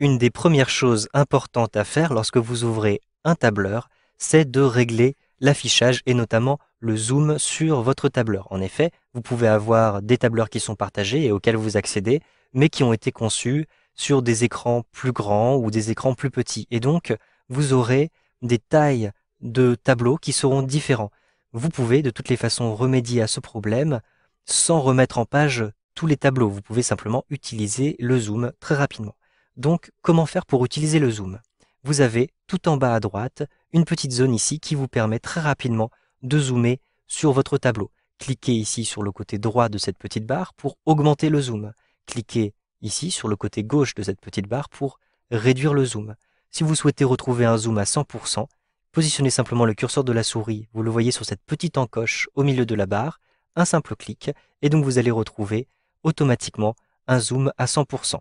Une des premières choses importantes à faire lorsque vous ouvrez un tableur, c'est de régler l'affichage et notamment le zoom sur votre tableur. En effet, vous pouvez avoir des tableurs qui sont partagés et auxquels vous accédez, mais qui ont été conçus sur des écrans plus grands ou des écrans plus petits. Et donc, vous aurez des tailles de tableaux qui seront différents. Vous pouvez de toutes les façons remédier à ce problème sans remettre en page tous les tableaux. Vous pouvez simplement utiliser le zoom très rapidement. Donc, comment faire pour utiliser le zoom Vous avez tout en bas à droite une petite zone ici qui vous permet très rapidement de zoomer sur votre tableau. Cliquez ici sur le côté droit de cette petite barre pour augmenter le zoom. Cliquez ici sur le côté gauche de cette petite barre pour réduire le zoom. Si vous souhaitez retrouver un zoom à 100%, positionnez simplement le curseur de la souris, vous le voyez sur cette petite encoche au milieu de la barre, un simple clic, et donc vous allez retrouver automatiquement un zoom à 100%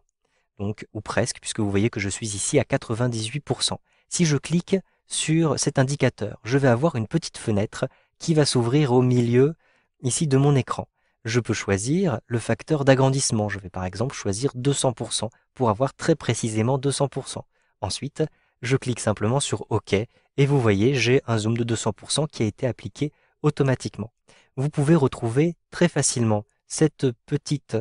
donc ou presque, puisque vous voyez que je suis ici à 98%. Si je clique sur cet indicateur, je vais avoir une petite fenêtre qui va s'ouvrir au milieu ici de mon écran. Je peux choisir le facteur d'agrandissement. Je vais par exemple choisir 200% pour avoir très précisément 200%. Ensuite, je clique simplement sur OK et vous voyez, j'ai un zoom de 200% qui a été appliqué automatiquement. Vous pouvez retrouver très facilement cette petite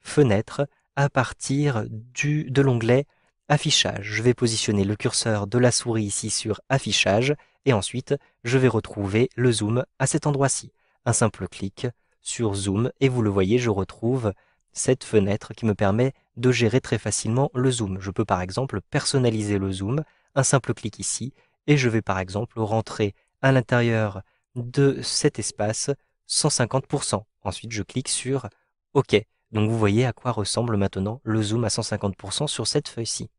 fenêtre à partir du, de l'onglet Affichage. Je vais positionner le curseur de la souris ici sur Affichage et ensuite je vais retrouver le zoom à cet endroit-ci. Un simple clic sur Zoom et vous le voyez, je retrouve cette fenêtre qui me permet de gérer très facilement le zoom. Je peux par exemple personnaliser le zoom, un simple clic ici et je vais par exemple rentrer à l'intérieur de cet espace 150%. Ensuite, je clique sur OK. Donc vous voyez à quoi ressemble maintenant le zoom à 150% sur cette feuille-ci.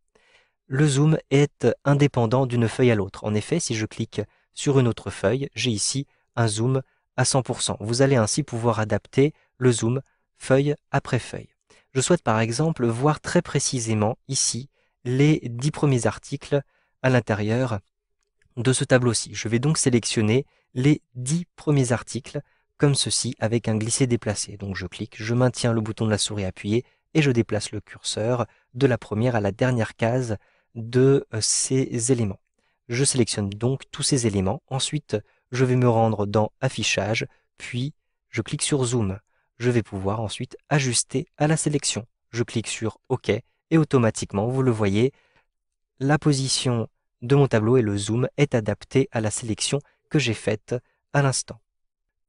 Le zoom est indépendant d'une feuille à l'autre. En effet, si je clique sur une autre feuille, j'ai ici un zoom à 100%. Vous allez ainsi pouvoir adapter le zoom feuille après feuille. Je souhaite par exemple voir très précisément ici les 10 premiers articles à l'intérieur de ce tableau-ci. Je vais donc sélectionner les 10 premiers articles comme ceci avec un glisser déplacé. Donc je clique, je maintiens le bouton de la souris appuyé et je déplace le curseur de la première à la dernière case de euh, ces éléments. Je sélectionne donc tous ces éléments. Ensuite, je vais me rendre dans Affichage, puis je clique sur Zoom. Je vais pouvoir ensuite ajuster à la sélection. Je clique sur OK et automatiquement, vous le voyez, la position de mon tableau et le zoom est adapté à la sélection que j'ai faite à l'instant.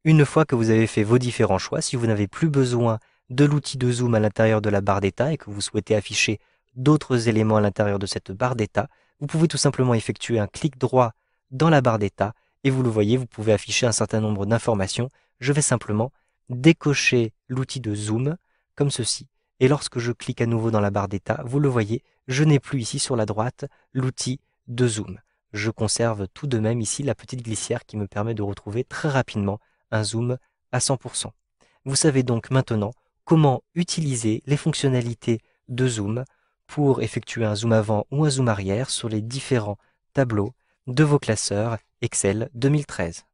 Une fois que vous avez fait vos différents choix, si vous n'avez plus besoin de l'outil de zoom à l'intérieur de la barre d'état et que vous souhaitez afficher d'autres éléments à l'intérieur de cette barre d'état, vous pouvez tout simplement effectuer un clic droit dans la barre d'état et vous le voyez, vous pouvez afficher un certain nombre d'informations. Je vais simplement décocher l'outil de zoom comme ceci. Et lorsque je clique à nouveau dans la barre d'état, vous le voyez, je n'ai plus ici sur la droite l'outil de zoom. Je conserve tout de même ici la petite glissière qui me permet de retrouver très rapidement un zoom à 100%. Vous savez donc maintenant comment utiliser les fonctionnalités de zoom pour effectuer un zoom avant ou un zoom arrière sur les différents tableaux de vos classeurs Excel 2013.